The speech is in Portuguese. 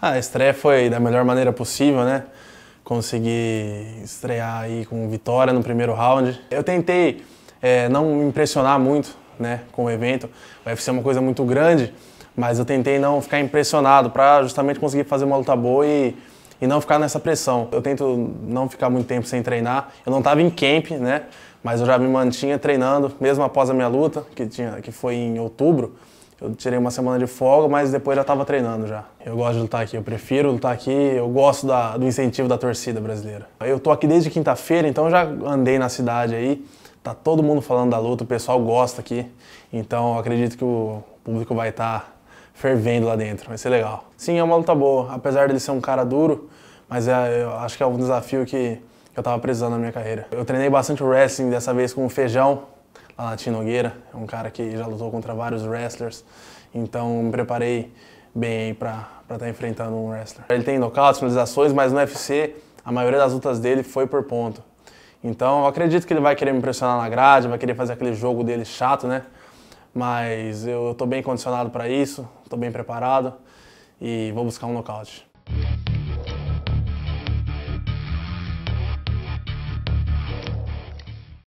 Ah, a estreia foi da melhor maneira possível, né? Consegui estrear aí com vitória no primeiro round. Eu tentei é, não impressionar muito né, com o evento. O UFC é uma coisa muito grande, mas eu tentei não ficar impressionado para justamente conseguir fazer uma luta boa e, e não ficar nessa pressão. Eu tento não ficar muito tempo sem treinar. Eu não estava em camp, né? Mas eu já me mantinha treinando, mesmo após a minha luta, que, tinha, que foi em outubro. Eu tirei uma semana de folga, mas depois já estava treinando já. Eu gosto de lutar aqui, eu prefiro lutar aqui, eu gosto da, do incentivo da torcida brasileira. Eu tô aqui desde quinta-feira, então já andei na cidade aí, tá todo mundo falando da luta, o pessoal gosta aqui. Então acredito que o público vai estar tá fervendo lá dentro, vai ser legal. Sim, é uma luta boa, apesar dele ser um cara duro, mas é, eu acho que é um desafio que eu tava precisando na minha carreira. Eu treinei bastante wrestling dessa vez com o Feijão, a Nogueira, é um cara que já lutou contra vários wrestlers, então me preparei bem para estar tá enfrentando um wrestler. Ele tem nocaute, finalizações, mas no UFC a maioria das lutas dele foi por ponto. Então eu acredito que ele vai querer me pressionar na grade, vai querer fazer aquele jogo dele chato, né? Mas eu estou bem condicionado para isso, estou bem preparado e vou buscar um nocaute.